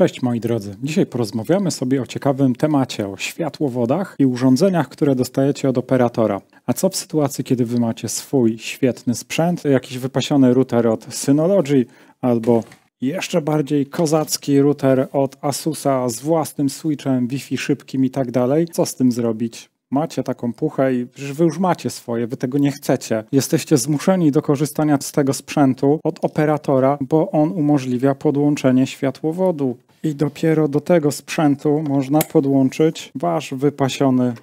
Cześć moi drodzy. Dzisiaj porozmawiamy sobie o ciekawym temacie, o światłowodach i urządzeniach, które dostajecie od operatora. A co w sytuacji, kiedy wy macie swój świetny sprzęt, jakiś wypasiony router od Synology albo jeszcze bardziej kozacki router od Asusa z własnym switchem, Wi-Fi szybkim i tak dalej. Co z tym zrobić? macie taką puchę i wy już macie swoje, wy tego nie chcecie. Jesteście zmuszeni do korzystania z tego sprzętu od operatora, bo on umożliwia podłączenie światłowodu, i dopiero do tego sprzętu można podłączyć wasz wypasiony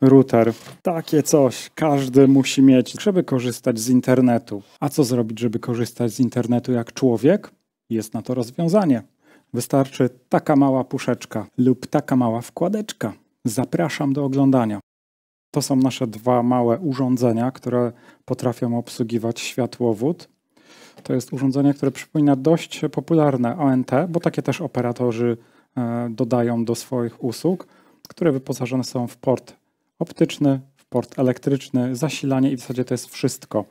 router. Takie coś każdy musi mieć, żeby korzystać z internetu. A co zrobić, żeby korzystać z internetu jak człowiek? Jest na to rozwiązanie. Wystarczy taka mała puszeczka lub taka mała wkładeczka. Zapraszam do oglądania. To są nasze dwa małe urządzenia, które potrafią obsługiwać światłowód. To jest urządzenie, które przypomina dość popularne ONT, bo takie też operatorzy e, dodają do swoich usług, które wyposażone są w port optyczny, w port elektryczny, zasilanie i w zasadzie to jest wszystko.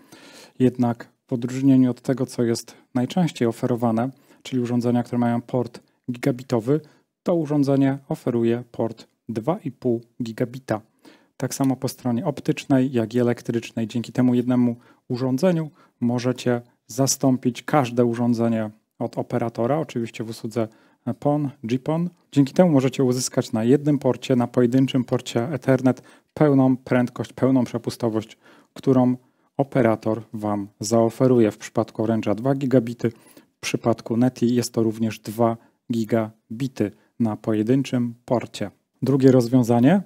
Jednak w odróżnieniu od tego, co jest najczęściej oferowane, czyli urządzenia, które mają port gigabitowy, to urządzenie oferuje port 2,5 gigabita. Tak samo po stronie optycznej, jak i elektrycznej. Dzięki temu jednemu urządzeniu możecie zastąpić każde urządzenie od operatora, oczywiście w usłudze PON, GPON. Dzięki temu możecie uzyskać na jednym porcie, na pojedynczym porcie Ethernet pełną prędkość, pełną przepustowość, którą operator Wam zaoferuje. W przypadku Orange'a 2 gigabity, w przypadku Neti jest to również 2 gigabity na pojedynczym porcie. Drugie rozwiązanie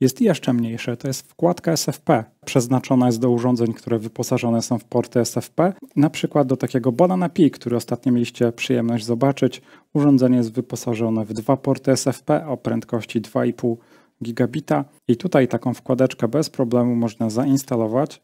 jest jeszcze mniejsze, to jest wkładka SFP. Przeznaczona jest do urządzeń, które wyposażone są w porty SFP, na przykład do takiego Banana Pi, który ostatnio mieliście przyjemność zobaczyć. Urządzenie jest wyposażone w dwa porty SFP o prędkości 2,5 gigabita i tutaj taką wkładeczkę bez problemu można zainstalować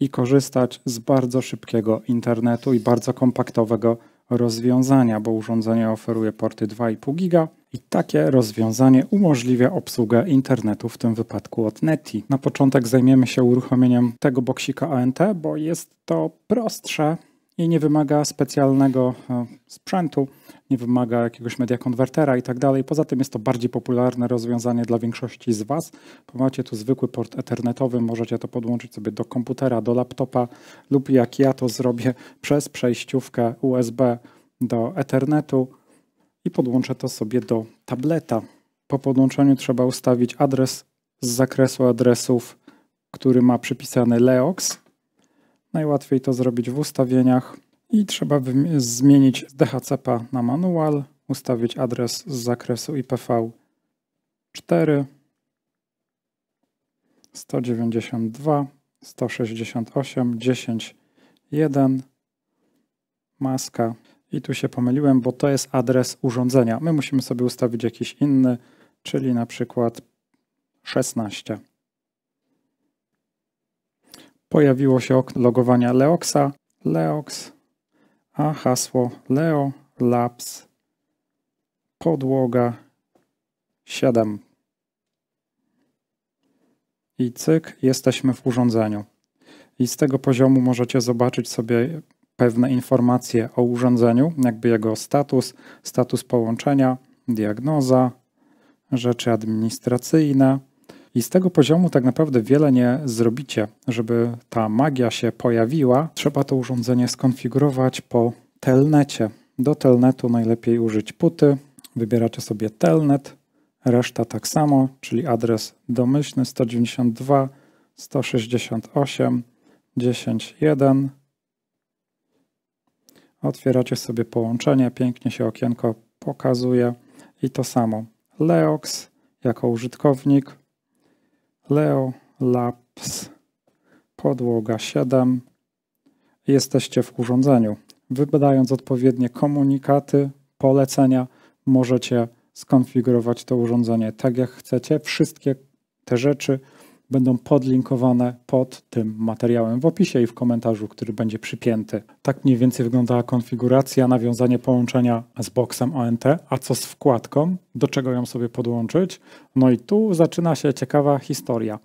i korzystać z bardzo szybkiego internetu i bardzo kompaktowego rozwiązania, bo urządzenie oferuje porty 2,5 giga i takie rozwiązanie umożliwia obsługę internetu, w tym wypadku od Neti. Na początek zajmiemy się uruchomieniem tego boksika ANT, bo jest to prostsze i nie wymaga specjalnego e, sprzętu nie wymaga jakiegoś media konwertera i tak dalej. Poza tym jest to bardziej popularne rozwiązanie dla większości z Was, bo macie tu zwykły port ethernetowy, możecie to podłączyć sobie do komputera, do laptopa lub jak ja to zrobię przez przejściówkę USB do ethernetu i podłączę to sobie do tableta. Po podłączeniu trzeba ustawić adres z zakresu adresów, który ma przypisany Leox. Najłatwiej to zrobić w ustawieniach. I trzeba zmienić z DHCP na manual, ustawić adres z zakresu IPv 4 192 168 10 1 maska i tu się pomyliłem, bo to jest adres urządzenia. My musimy sobie ustawić jakiś inny, czyli na przykład 16. Pojawiło się okno logowania Leoxa. Leox a hasło Leo Labs podłoga 7. I cyk, jesteśmy w urządzeniu. I z tego poziomu możecie zobaczyć sobie pewne informacje o urządzeniu, jakby jego status, status połączenia, diagnoza, rzeczy administracyjne, i z tego poziomu tak naprawdę wiele nie zrobicie. Żeby ta magia się pojawiła, trzeba to urządzenie skonfigurować po telnecie. Do telnetu najlepiej użyć puty. Wybieracie sobie telnet, reszta tak samo, czyli adres domyślny 192 168 10.1. Otwieracie sobie połączenie, pięknie się okienko pokazuje i to samo. Leox jako użytkownik, Leo Labs, podłoga 7. Jesteście w urządzeniu. Wybadając odpowiednie komunikaty, polecenia, możecie skonfigurować to urządzenie tak, jak chcecie. Wszystkie te rzeczy będą podlinkowane pod tym materiałem w opisie i w komentarzu, który będzie przypięty. Tak mniej więcej wyglądała konfiguracja, nawiązanie połączenia z boxem ONT, a co z wkładką, do czego ją sobie podłączyć. No i tu zaczyna się ciekawa historia,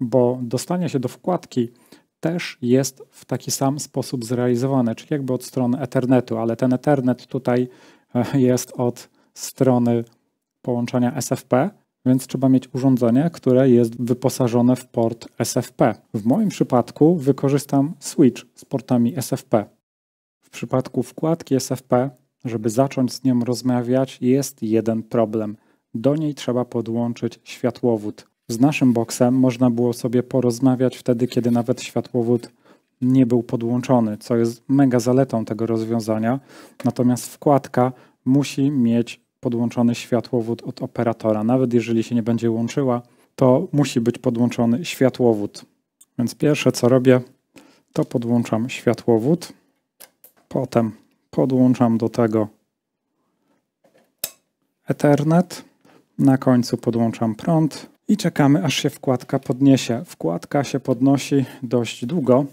bo dostanie się do wkładki też jest w taki sam sposób zrealizowane, czyli jakby od strony Ethernetu, ale ten Ethernet tutaj e, jest od strony połączenia SFP, więc trzeba mieć urządzenie, które jest wyposażone w port SFP. W moim przypadku wykorzystam switch z portami SFP. W przypadku wkładki SFP, żeby zacząć z nią rozmawiać, jest jeden problem. Do niej trzeba podłączyć światłowód. Z naszym boksem można było sobie porozmawiać wtedy, kiedy nawet światłowód nie był podłączony, co jest mega zaletą tego rozwiązania. Natomiast wkładka musi mieć podłączony światłowód od operatora. Nawet jeżeli się nie będzie łączyła, to musi być podłączony światłowód. Więc pierwsze co robię, to podłączam światłowód. Potem podłączam do tego Ethernet. Na końcu podłączam prąd i czekamy aż się wkładka podniesie. Wkładka się podnosi dość długo,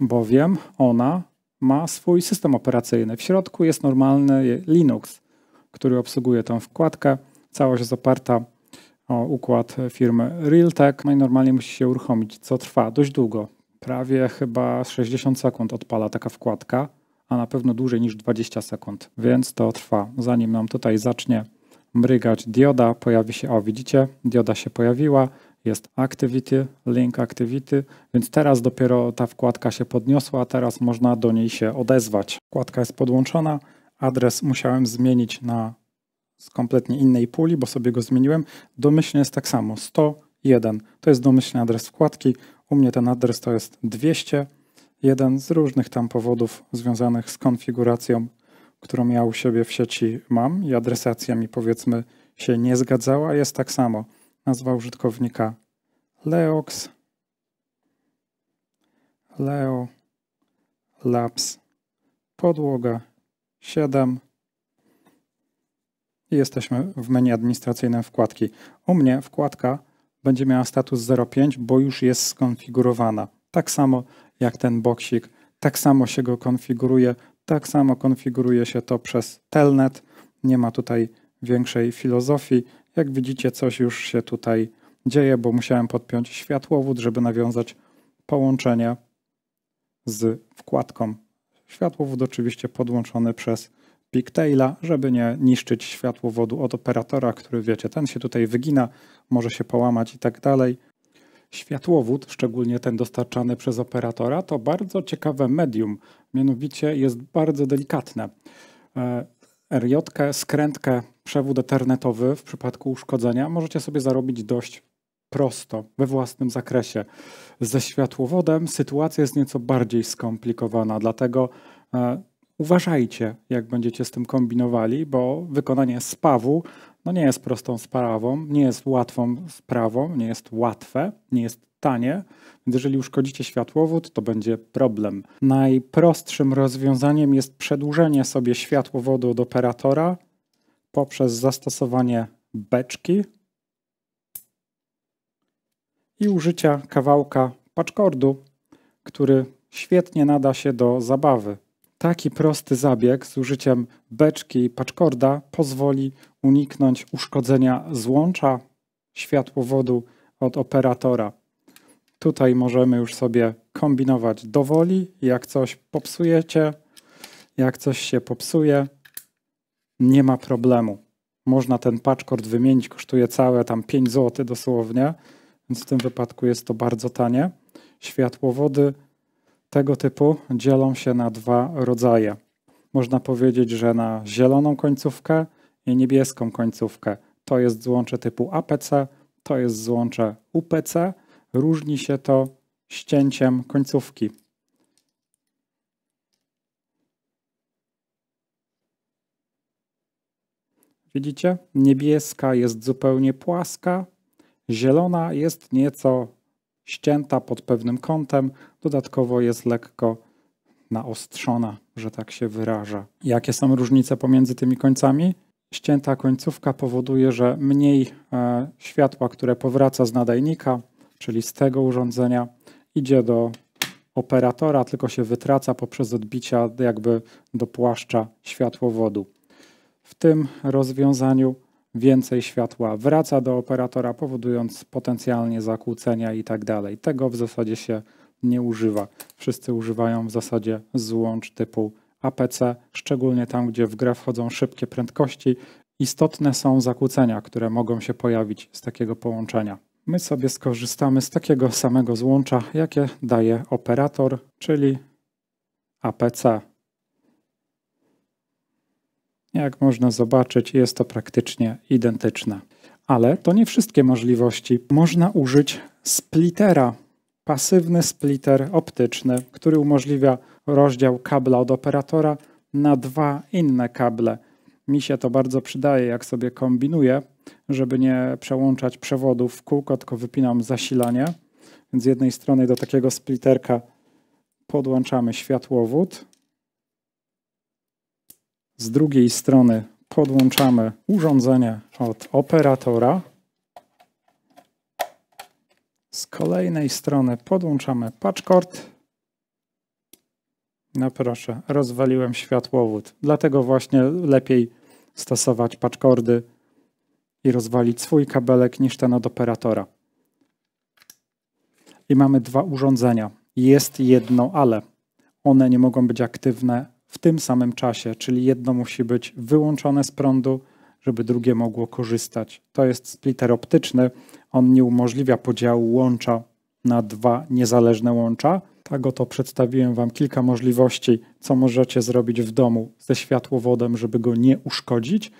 bowiem ona ma swój system operacyjny. W środku jest normalny Linux który obsługuje tę wkładkę. Całość jest oparta o układ firmy Realtek. No i normalnie musi się uruchomić, co trwa dość długo. Prawie chyba 60 sekund odpala taka wkładka, a na pewno dłużej niż 20 sekund, więc to trwa. Zanim nam tutaj zacznie mrygać dioda, pojawi się, o widzicie, dioda się pojawiła, jest Activity, Link Activity, więc teraz dopiero ta wkładka się podniosła, teraz można do niej się odezwać. Wkładka jest podłączona, adres musiałem zmienić na z kompletnie innej puli, bo sobie go zmieniłem. Domyślnie jest tak samo, 101. To jest domyślny adres wkładki. U mnie ten adres to jest 201 z różnych tam powodów związanych z konfiguracją, którą ja u siebie w sieci mam i adresacja mi powiedzmy się nie zgadzała. Jest tak samo. Nazwa użytkownika Leox, Leo, Labs, podłoga 7. I jesteśmy w menu administracyjnym wkładki. U mnie wkładka będzie miała status 05, bo już jest skonfigurowana. Tak samo jak ten boksik, tak samo się go konfiguruje, tak samo konfiguruje się to przez telnet. Nie ma tutaj większej filozofii. Jak widzicie, coś już się tutaj dzieje, bo musiałem podpiąć światłowód, żeby nawiązać połączenie z wkładką światłowód oczywiście podłączony przez pigtaila, żeby nie niszczyć światłowodu od operatora, który wiecie, ten się tutaj wygina, może się połamać i tak dalej. Światłowód, szczególnie ten dostarczany przez operatora, to bardzo ciekawe medium, mianowicie jest bardzo delikatne. E, RJ, skrętkę, przewód ethernetowy w przypadku uszkodzenia możecie sobie zarobić dość prosto, we własnym zakresie. Ze światłowodem sytuacja jest nieco bardziej skomplikowana, dlatego e, uważajcie, jak będziecie z tym kombinowali, bo wykonanie spawu no nie jest prostą sprawą, nie jest łatwą sprawą, nie jest łatwe, nie jest tanie, więc jeżeli uszkodzicie światłowód, to będzie problem. Najprostszym rozwiązaniem jest przedłużenie sobie światłowodu od operatora poprzez zastosowanie beczki, i użycia kawałka paczkordu, który świetnie nada się do zabawy. Taki prosty zabieg z użyciem beczki i paczkorda pozwoli uniknąć uszkodzenia złącza światłowodu od operatora. Tutaj możemy już sobie kombinować dowoli. Jak coś popsujecie, jak coś się popsuje, nie ma problemu. Można ten paczkord wymienić, kosztuje całe tam 5 zł dosłownie więc w tym wypadku jest to bardzo tanie. Światłowody tego typu dzielą się na dwa rodzaje. Można powiedzieć, że na zieloną końcówkę i niebieską końcówkę. To jest złącze typu APC, to jest złącze UPC. Różni się to ścięciem końcówki. Widzicie? Niebieska jest zupełnie płaska, Zielona jest nieco ścięta pod pewnym kątem, dodatkowo jest lekko naostrzona, że tak się wyraża. Jakie są różnice pomiędzy tymi końcami? Ścięta końcówka powoduje, że mniej e, światła, które powraca z nadajnika, czyli z tego urządzenia, idzie do operatora, tylko się wytraca poprzez odbicia jakby do płaszcza światłowodu. W tym rozwiązaniu więcej światła wraca do operatora, powodując potencjalnie zakłócenia i tak dalej. Tego w zasadzie się nie używa. Wszyscy używają w zasadzie złącz typu APC, szczególnie tam, gdzie w grę wchodzą szybkie prędkości. Istotne są zakłócenia, które mogą się pojawić z takiego połączenia. My sobie skorzystamy z takiego samego złącza, jakie daje operator, czyli APC. Jak można zobaczyć, jest to praktycznie identyczne. Ale to nie wszystkie możliwości. Można użyć splitera, pasywny splitter optyczny, który umożliwia rozdział kabla od operatora na dwa inne kable. Mi się to bardzo przydaje, jak sobie kombinuję, żeby nie przełączać przewodów w kółko, tylko wypinam zasilanie. z jednej strony do takiego splitterka podłączamy światłowód, z drugiej strony podłączamy urządzenie od operatora. Z kolejnej strony podłączamy patchkord. No proszę, rozwaliłem światłowód. Dlatego właśnie lepiej stosować patchkordy i rozwalić swój kabelek niż ten od operatora. I mamy dwa urządzenia. Jest jedno ale. One nie mogą być aktywne w tym samym czasie, czyli jedno musi być wyłączone z prądu, żeby drugie mogło korzystać. To jest splitter optyczny. On nie umożliwia podziału łącza na dwa niezależne łącza. Tak oto przedstawiłem Wam kilka możliwości, co możecie zrobić w domu ze światłowodem, żeby go nie uszkodzić.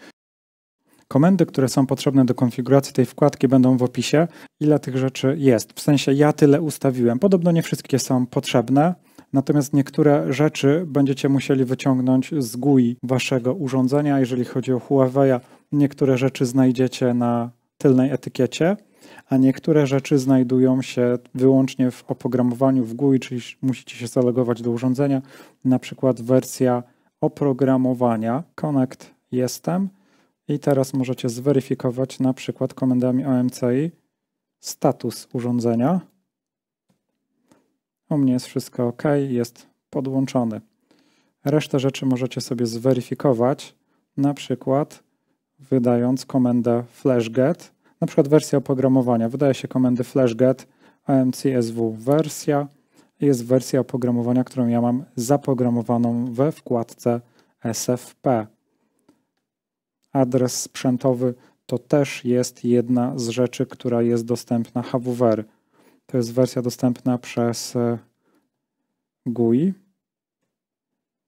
Komendy, które są potrzebne do konfiguracji tej wkładki będą w opisie. Ile tych rzeczy jest? W sensie ja tyle ustawiłem. Podobno nie wszystkie są potrzebne. Natomiast niektóre rzeczy będziecie musieli wyciągnąć z GUI waszego urządzenia. Jeżeli chodzi o Huawei, niektóre rzeczy znajdziecie na tylnej etykiecie, a niektóre rzeczy znajdują się wyłącznie w oprogramowaniu w GUI, czyli musicie się zalogować do urządzenia, na przykład wersja oprogramowania connect jestem i teraz możecie zweryfikować na przykład komendami OMCI status urządzenia. U mnie jest wszystko ok, jest podłączony. Resztę rzeczy możecie sobie zweryfikować, na przykład wydając komendę flashget, na przykład wersja oprogramowania. Wydaje się komendy flashget amcsw wersja. Jest wersja oprogramowania, którą ja mam zaprogramowaną we wkładce SFP. Adres sprzętowy to też jest jedna z rzeczy, która jest dostępna HWR. To jest wersja dostępna przez e, GUI.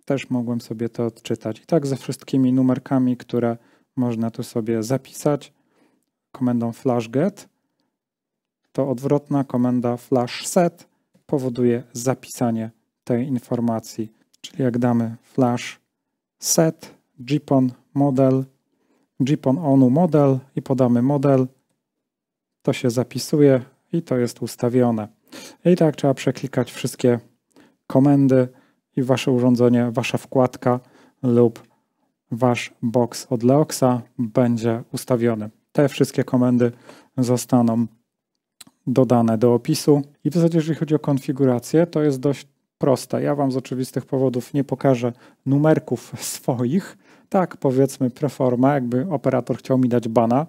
Też mogłem sobie to odczytać. I tak ze wszystkimi numerkami, które można tu sobie zapisać komendą flash get, to odwrotna komenda flash set powoduje zapisanie tej informacji. Czyli jak damy flash set jpon model, jpon onu model i podamy model, to się zapisuje, i to jest ustawione. I tak trzeba przeklikać wszystkie komendy i wasze urządzenie, wasza wkładka lub wasz box od Leoxa będzie ustawiony. Te wszystkie komendy zostaną dodane do opisu. I w zasadzie jeżeli chodzi o konfigurację, to jest dość proste. Ja wam z oczywistych powodów nie pokażę numerków swoich. Tak, powiedzmy proforma, jakby operator chciał mi dać bana,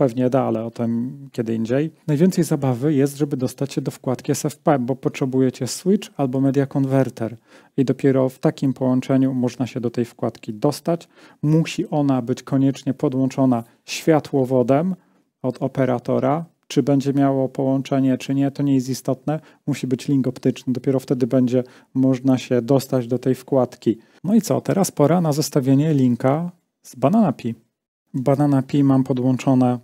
Pewnie da, ale o tym kiedy indziej. Najwięcej zabawy jest, żeby dostać się do wkładki SFP, bo potrzebujecie switch albo media converter i dopiero w takim połączeniu można się do tej wkładki dostać. Musi ona być koniecznie podłączona światłowodem od operatora. Czy będzie miało połączenie, czy nie, to nie jest istotne. Musi być link optyczny, dopiero wtedy będzie można się dostać do tej wkładki. No i co, teraz pora na zestawienie linka z Banana Pi. Banana Pi mam podłączone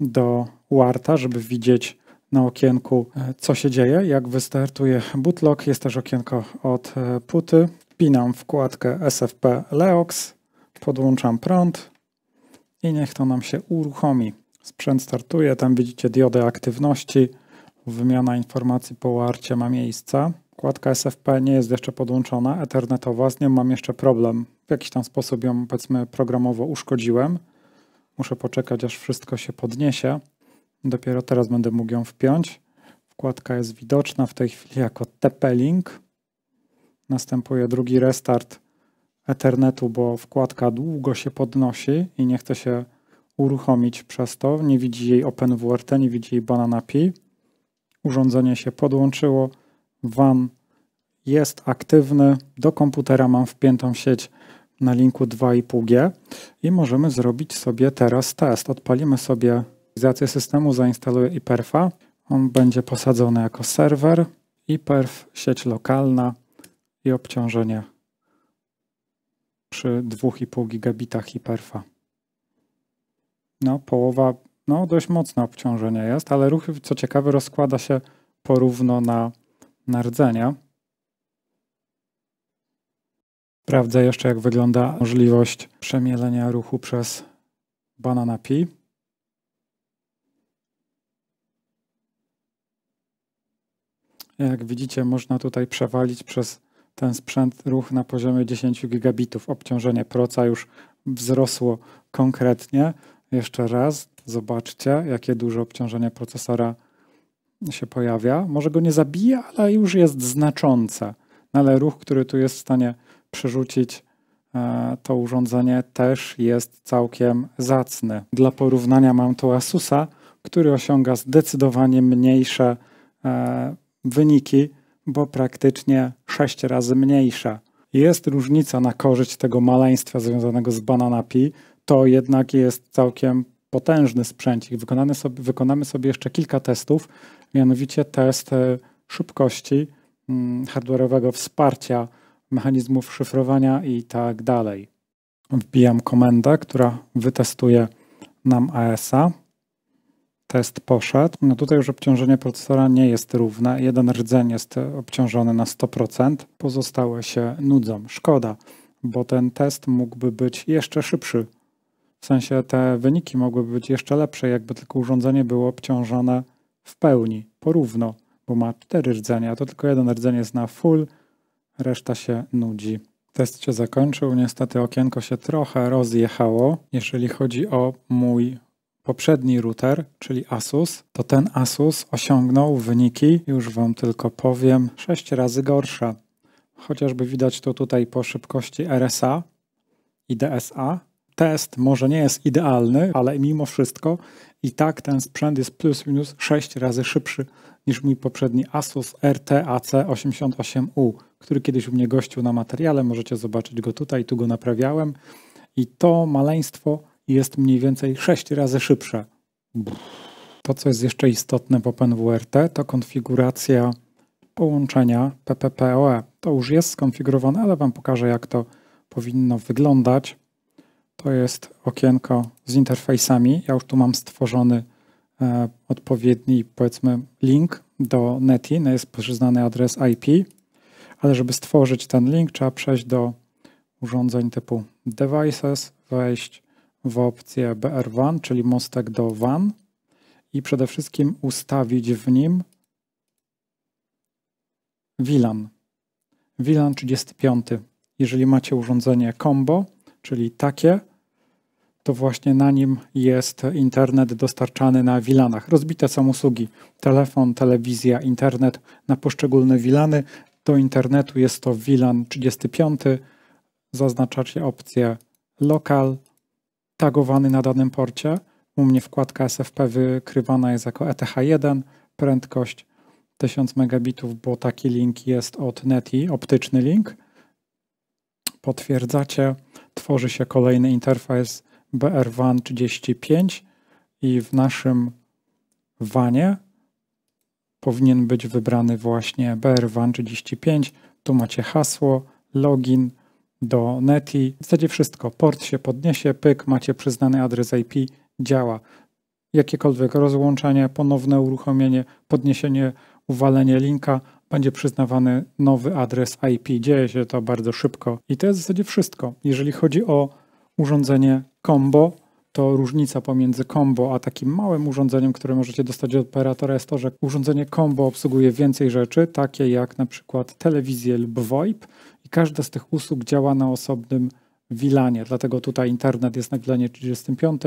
do Warta, żeby widzieć na okienku, e, co się dzieje, jak wystartuje bootlock. Jest też okienko od e, puty. Pinam wkładkę SFP Leox, podłączam prąd i niech to nam się uruchomi. Sprzęt startuje, tam widzicie diodę aktywności, wymiana informacji po warcie ma miejsce. Kładka SFP nie jest jeszcze podłączona, ethernetowa, z nią mam jeszcze problem. W jakiś tam sposób ją powiedzmy programowo uszkodziłem. Muszę poczekać, aż wszystko się podniesie. Dopiero teraz będę mógł ją wpiąć. Wkładka jest widoczna w tej chwili jako TP-Link. Następuje drugi restart Ethernetu, bo wkładka długo się podnosi i nie chce się uruchomić przez to. Nie widzi jej OpenWRT, nie widzi jej Banana Pi. Urządzenie się podłączyło. WAN jest aktywny. Do komputera mam wpiętą sieć na linku 2,5G i możemy zrobić sobie teraz test. Odpalimy sobie aktualizację systemu, zainstaluję iperfa. On będzie posadzony jako serwer, iperf, sieć lokalna i obciążenie przy 2,5 gigabitach hiperfa. No, połowa, no dość mocne obciążenie jest, ale ruch, co ciekawe, rozkłada się porówno na, na rdzenia. Sprawdzę jeszcze, jak wygląda możliwość przemielenia ruchu przez banana pi. Jak widzicie, można tutaj przewalić przez ten sprzęt ruch na poziomie 10 gigabitów. Obciążenie proca już wzrosło konkretnie. Jeszcze raz zobaczcie, jakie duże obciążenie procesora się pojawia. Może go nie zabija, ale już jest znaczące. No ale ruch, który tu jest w stanie przerzucić e, to urządzenie też jest całkiem zacny. Dla porównania mam tu Asusa, który osiąga zdecydowanie mniejsze e, wyniki, bo praktycznie 6 razy mniejsze. Jest różnica na korzyść tego maleństwa związanego z Banana Pi, to jednak jest całkiem potężny sprzęcik. Wykonany sobie, wykonamy sobie jeszcze kilka testów, mianowicie test e, szybkości mm, hardware'owego wsparcia mechanizmów szyfrowania i tak dalej. Wbijam komendę, która wytestuje nam ASA. Test poszedł. No tutaj już obciążenie procesora nie jest równe. Jeden rdzeń jest obciążony na 100%. Pozostałe się nudzą. Szkoda, bo ten test mógłby być jeszcze szybszy. W sensie te wyniki mogłyby być jeszcze lepsze, jakby tylko urządzenie było obciążone w pełni, porówno, bo ma cztery rdzenia, a to tylko jeden rdzeń jest na full, reszta się nudzi. Test się zakończył, niestety okienko się trochę rozjechało. Jeżeli chodzi o mój poprzedni router, czyli Asus, to ten Asus osiągnął wyniki, już Wam tylko powiem, 6 razy gorsze. Chociażby widać to tutaj po szybkości RSA i DSA. Test może nie jest idealny, ale mimo wszystko i tak ten sprzęt jest plus minus 6 razy szybszy niż mój poprzedni Asus RTAC 88U który kiedyś u mnie gościł na materiale, możecie zobaczyć go tutaj, tu go naprawiałem. I to maleństwo jest mniej więcej 6 razy szybsze. To, co jest jeszcze istotne w OpenWRT, to konfiguracja połączenia PPPoE. To już jest skonfigurowane, ale Wam pokażę, jak to powinno wyglądać. To jest okienko z interfejsami. Ja już tu mam stworzony e, odpowiedni, powiedzmy, link do NETI. No jest przyznany adres IP ale żeby stworzyć ten link, trzeba przejść do urządzeń typu Devices, wejść w opcję BR1, czyli mostek do WAN i przede wszystkim ustawić w nim VLAN. VLAN 35. Jeżeli macie urządzenie combo, czyli takie, to właśnie na nim jest internet dostarczany na VLANach. Rozbite są usługi telefon, telewizja, internet na poszczególne VLANy, do internetu jest to VLAN 35, zaznaczacie opcję lokal, tagowany na danym porcie. U mnie wkładka SFP wykrywana jest jako ETH1, prędkość 1000 megabitów, bo taki link jest od Neti, optyczny link. Potwierdzacie, tworzy się kolejny interfejs BR WAN 35 i w naszym wanie powinien być wybrany właśnie br 35 Tu macie hasło, login do Neti. W zasadzie wszystko. Port się podniesie, pyk, macie przyznany adres IP, działa. Jakiekolwiek rozłączenie, ponowne uruchomienie, podniesienie, uwalenie linka, będzie przyznawany nowy adres IP. Dzieje się to bardzo szybko i to jest w zasadzie wszystko. Jeżeli chodzi o urządzenie Combo, to różnica pomiędzy combo a takim małym urządzeniem, które możecie dostać od operatora jest to, że urządzenie combo obsługuje więcej rzeczy, takie jak na przykład telewizję lub VoIP i każda z tych usług działa na osobnym wilanie, dlatego tutaj internet jest na wilanie 35,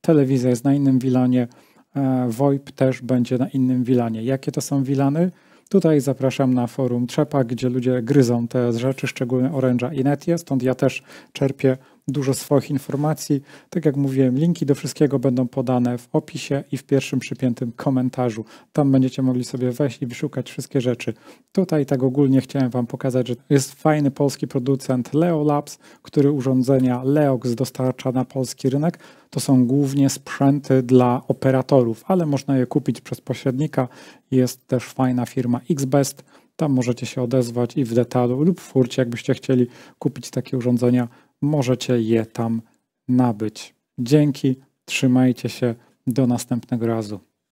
telewizja jest na innym wilanie, e, VoIP też będzie na innym wilanie. Jakie to są wilany? Tutaj zapraszam na forum Trzepa, gdzie ludzie gryzą te rzeczy, szczególnie Orange'a i Netie, stąd ja też czerpię dużo swoich informacji. Tak jak mówiłem, linki do wszystkiego będą podane w opisie i w pierwszym przypiętym komentarzu. Tam będziecie mogli sobie wejść i wyszukać wszystkie rzeczy. Tutaj tak ogólnie chciałem Wam pokazać, że jest fajny polski producent Leo Labs, który urządzenia Leox dostarcza na polski rynek. To są głównie sprzęty dla operatorów, ale można je kupić przez pośrednika. Jest też fajna firma XBest. Tam możecie się odezwać i w detalu lub w furcie, jakbyście chcieli kupić takie urządzenia możecie je tam nabyć. Dzięki, trzymajcie się, do następnego razu.